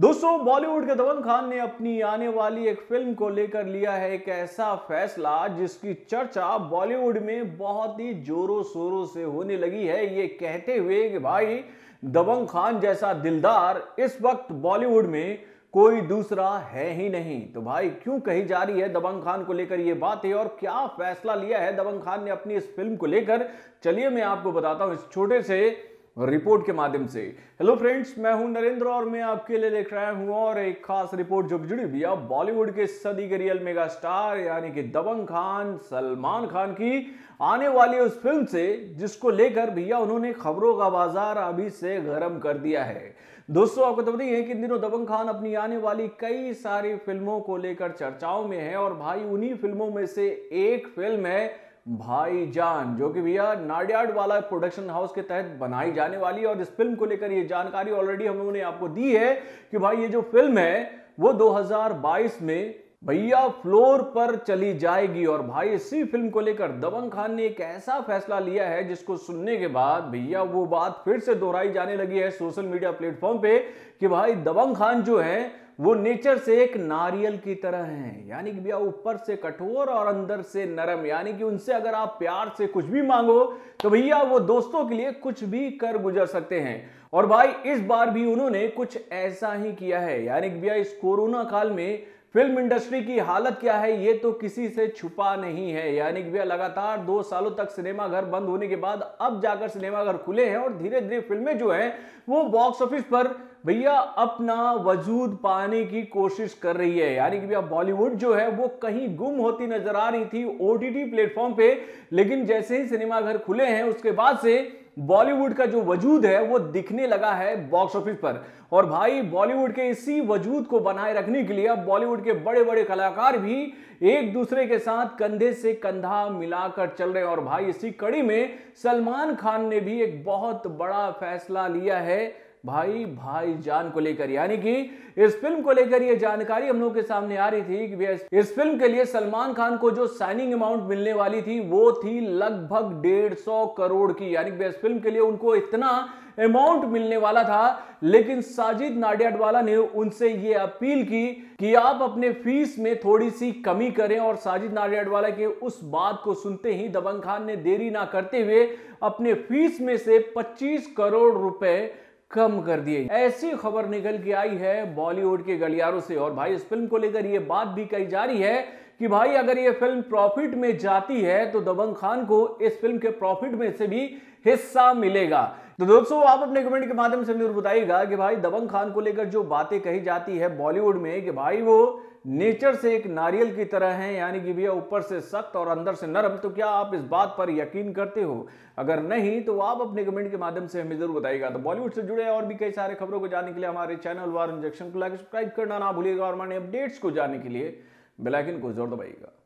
दोस्तों बॉलीवुड के धवन खान ने अपनी आने वाली एक फिल्म को लेकर लिया है एक ऐसा फैसला जिसकी चर्चा बॉलीवुड में बहुत ही जोरों शोरों से होने लगी है ये कहते हुए कि भाई दबंग खान जैसा दिलदार इस वक्त बॉलीवुड में कोई दूसरा है ही नहीं तो भाई क्यों कही जा रही है दबंग खान को लेकर ये बात है और क्या फैसला लिया है दबंग खान ने अपनी इस फिल्म को लेकर चलिए मैं आपको बताता हूं इस छोटे से रिपोर्ट के माध्यम से हेलो फ्रेंड्स मैं हूं नरेंद्र और मैं आपके लिए लेकर आया हूं और एक खास रिपोर्ट जो जुड़ी हुई है बॉलीवुड के सदी के रियल मेगा स्टार यानी कि दबंग खान सलमान खान की आने वाली उस फिल्म से जिसको लेकर भैया उन्होंने खबरों का बाजार अभी से गर्म कर दिया है दोस्तों आपको तो बताइए कि इन दिनों दबंग खान अपनी आने वाली कई सारी फिल्मों को लेकर चर्चाओं में है और भाई उन्हीं फिल्मों में से एक फिल्म है भाई जान जो कि भैया नाडियाड वाला प्रोडक्शन हाउस के तहत बनाई जाने वाली और इस फिल्म को लेकर ये जानकारी ऑलरेडी हम लोगों ने आपको दी है कि भाई ये जो फिल्म है वो 2022 में भैया फ्लोर पर चली जाएगी और भाई इसी फिल्म को लेकर दबंग खान ने एक ऐसा फैसला लिया है जिसको सुनने के बाद भैया वो बात फिर से दोहराई जाने लगी है सोशल मीडिया प्लेटफॉर्म पे कि भाई दबंग खान जो है वो नेचर से एक नारियल की तरह हैं यानी कि भैया ऊपर से कठोर और अंदर से नरम यानी कि उनसे अगर आप प्यार से कुछ भी मांगो तो भैया वो दोस्तों के लिए कुछ भी कर गुजर सकते हैं और भाई इस बार भी उन्होंने कुछ ऐसा ही किया है यानी कि भैया इस कोरोना काल में फिल्म इंडस्ट्री की हालत क्या है ये तो किसी से छुपा नहीं है यानी कि भैया लगातार दो सालों तक सिनेमाघर बंद होने के बाद अब जाकर सिनेमाघर खुले हैं और धीरे धीरे फिल्में जो हैं वो बॉक्स ऑफिस पर भैया अपना वजूद पाने की कोशिश कर रही है यानी कि भैया बॉलीवुड जो है वो कहीं गुम होती नजर आ रही थी ओटीटी प्लेटफॉर्म पे लेकिन जैसे ही सिनेमाघर खुले हैं उसके बाद से बॉलीवुड का जो वजूद है वो दिखने लगा है बॉक्स ऑफिस पर और भाई बॉलीवुड के इसी वजूद को बनाए रखने के लिए अब बॉलीवुड के बड़े बड़े कलाकार भी एक दूसरे के साथ कंधे से कंधा मिलाकर चल रहे हैं और भाई इसी कड़ी में सलमान खान ने भी एक बहुत बड़ा फैसला लिया है भाई भाई जान को लेकर यानी कि इस फिल्म को लेकर यह जानकारी हम लोग के सामने आ रही थी कि इस फिल्म के लिए सलमान खान को जो साइनिंग अमाउंट मिलने वाली थी वो थी लगभग डेढ़ सौ करोड़ की यानी कि इस फिल्म के लिए उनको इतना अमाउंट मिलने वाला था लेकिन साजिद नाडियाडवाला ने उनसे ये अपील की कि आप अपने फीस में थोड़ी सी कमी करें और साजिद नाडियाडवाला के उस बात को सुनते ही दबंग खान ने देरी ना करते हुए अपने फीस में से 25 करोड़ रुपए कम कर दिए ऐसी खबर निकल के आई है बॉलीवुड के गलियारों से और भाई इस फिल्म को लेकर यह बात भी कही जा रही है कि भाई अगर यह फिल्म प्रॉफिट में जाती है तो दबंग खान को इस फिल्म के प्रॉफिट में से भी हिस्सा मिलेगा तो दोस्तों आप अपने कमेंट के माध्यम से जरूर बताइएगा कि भाई दबंग खान को लेकर जो बातें कही जाती है बॉलीवुड में कि भाई वो नेचर से एक नारियल की तरह हैं यानी कि भैया ऊपर से सख्त और अंदर से नरम तो क्या आप इस बात पर यकीन करते हो अगर नहीं तो आप अपने कमेंट के माध्यम से हमें जरूर बताइएगा तो बॉलीवुड से जुड़े और भी कई सारे खबरों को जानने के लिए हमारे चैनल वार इंजेक्शन को लाइक सब्सक्राइब करना ना भूलिएगा और हमारे अपडेट्स को जानने के लिए बेलाइकिन को जोर दबाइएगा